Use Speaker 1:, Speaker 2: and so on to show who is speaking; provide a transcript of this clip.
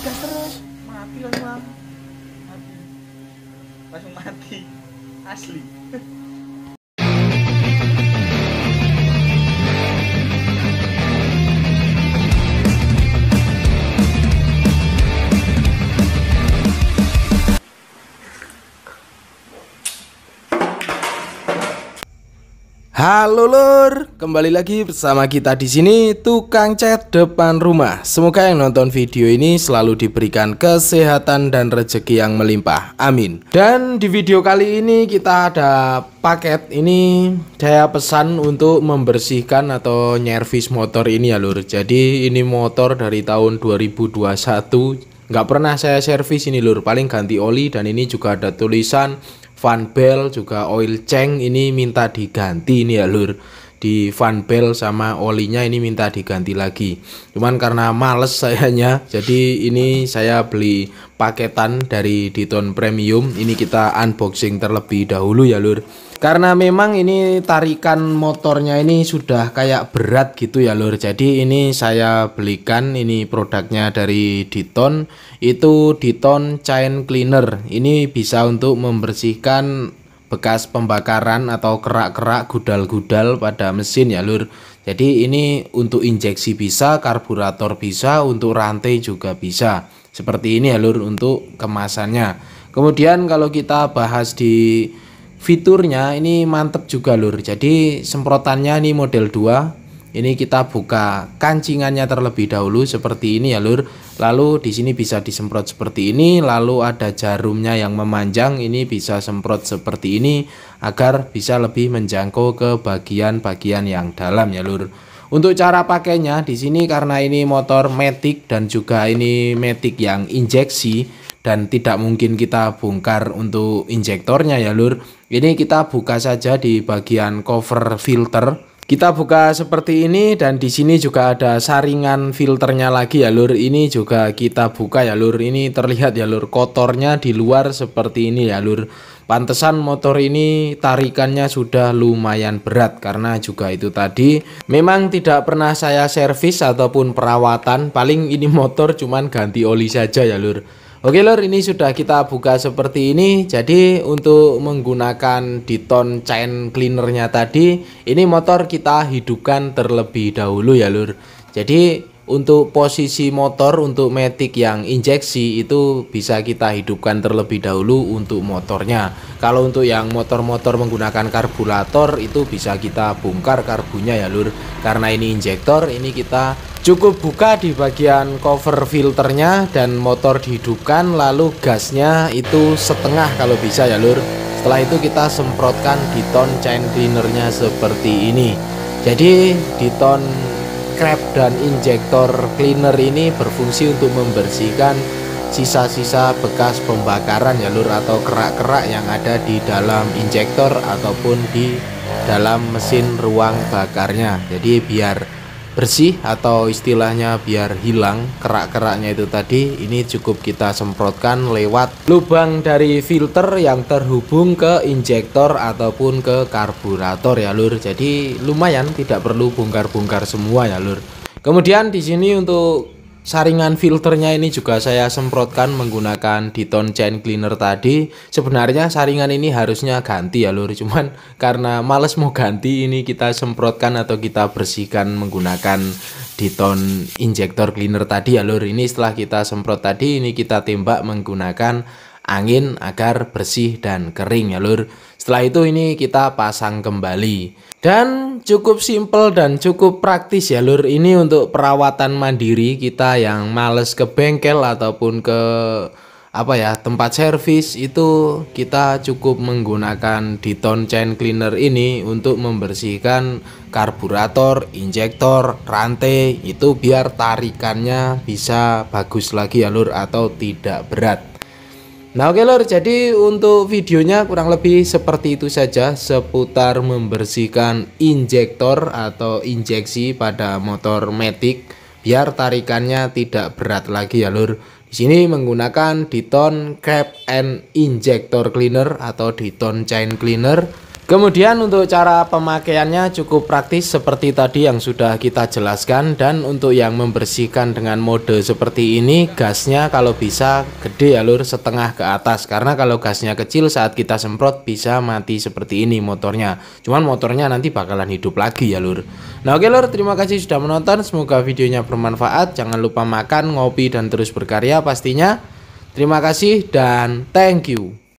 Speaker 1: gas terus mati lah mati langsung mati asli Halo lur, kembali lagi bersama kita di sini tukang cat depan rumah. Semoga yang nonton video ini selalu diberikan kesehatan dan rezeki yang melimpah. Amin. Dan di video kali ini kita ada paket ini saya pesan untuk membersihkan atau nyervis motor ini ya lur. Jadi ini motor dari tahun 2021 nggak pernah saya servis ini lur paling ganti oli dan ini juga ada tulisan Van Bell juga Oil change ini minta diganti ini ya lur di Van Bell sama olinya ini minta diganti lagi cuman karena males sayanya jadi ini saya beli paketan dari Diton Premium ini kita unboxing terlebih dahulu ya lur karena memang ini tarikan motornya ini sudah kayak berat gitu ya lur. Jadi ini saya belikan ini produknya dari Diton itu Diton Chain Cleaner. Ini bisa untuk membersihkan bekas pembakaran atau kerak-kerak gudal-gudal pada mesin ya lur jadi ini untuk injeksi bisa karburator bisa untuk rantai juga bisa seperti ini ya lur untuk kemasannya kemudian kalau kita bahas di fiturnya ini mantep juga lur jadi semprotannya ini model 2 ini kita buka kancingannya terlebih dahulu seperti ini ya lur lalu di sini bisa disemprot seperti ini lalu ada jarumnya yang memanjang ini bisa semprot seperti ini agar bisa lebih menjangkau ke bagian-bagian yang dalam ya lur untuk cara pakainya di sini karena ini motor matic dan juga ini matic yang injeksi dan tidak mungkin kita bongkar untuk injektornya ya lur ini kita buka saja di bagian cover filter kita buka seperti ini dan di sini juga ada saringan filternya lagi ya lur ini juga kita buka ya lur ini terlihat ya lur kotornya di luar seperti ini ya lur pantesan motor ini tarikannya sudah lumayan berat karena juga itu tadi memang tidak pernah saya servis ataupun perawatan paling ini motor cuman ganti oli saja ya lur Oke lor, ini sudah kita buka seperti ini. Jadi untuk menggunakan Diton chain cleanernya tadi, ini motor kita hidupkan terlebih dahulu ya lor. Jadi untuk posisi motor untuk Matic yang injeksi itu bisa kita hidupkan terlebih dahulu untuk motornya. Kalau untuk yang motor-motor menggunakan karburator itu bisa kita bongkar karbunya ya lur. Karena ini injektor, ini kita Cukup buka di bagian cover filternya dan motor dihidupkan lalu gasnya itu setengah kalau bisa ya lur Setelah itu kita semprotkan di ton chain cleanernya seperti ini Jadi di ton crab dan injektor cleaner ini berfungsi untuk membersihkan sisa-sisa bekas pembakaran ya lur atau kerak-kerak yang ada di dalam injektor ataupun di dalam mesin ruang bakarnya jadi biar bersih atau istilahnya biar hilang kerak-keraknya itu tadi ini cukup kita semprotkan lewat lubang dari filter yang terhubung ke injektor ataupun ke karburator ya lur jadi lumayan tidak perlu bongkar-bongkar semua ya lur kemudian di sini untuk saringan filternya ini juga saya semprotkan menggunakan Diton chain cleaner tadi sebenarnya saringan ini harusnya ganti ya lur cuman karena males mau ganti ini kita semprotkan atau kita bersihkan menggunakan Diton injector cleaner tadi ya lur ini setelah kita semprot tadi ini kita tembak menggunakan angin agar bersih dan kering ya lur setelah itu ini kita pasang kembali dan cukup simple dan cukup praktis ya lur ini untuk perawatan mandiri kita yang males ke bengkel ataupun ke apa ya tempat servis itu kita cukup menggunakan diton chain cleaner ini untuk membersihkan karburator, injektor, rantai itu biar tarikannya bisa bagus lagi ya lur atau tidak berat Nah oke okay lor, jadi untuk videonya kurang lebih seperti itu saja seputar membersihkan injektor atau injeksi pada motor Matic biar tarikannya tidak berat lagi ya lor. Di sini menggunakan Diton Cap and Injector Cleaner atau Diton Chain Cleaner Kemudian untuk cara pemakaiannya cukup praktis seperti tadi yang sudah kita jelaskan dan untuk yang membersihkan dengan mode seperti ini gasnya kalau bisa gede alur ya, setengah ke atas karena kalau gasnya kecil saat kita semprot bisa mati seperti ini motornya cuman motornya nanti bakalan hidup lagi ya lur nah oke lur terima kasih sudah menonton semoga videonya bermanfaat jangan lupa makan ngopi dan terus berkarya pastinya terima kasih dan thank you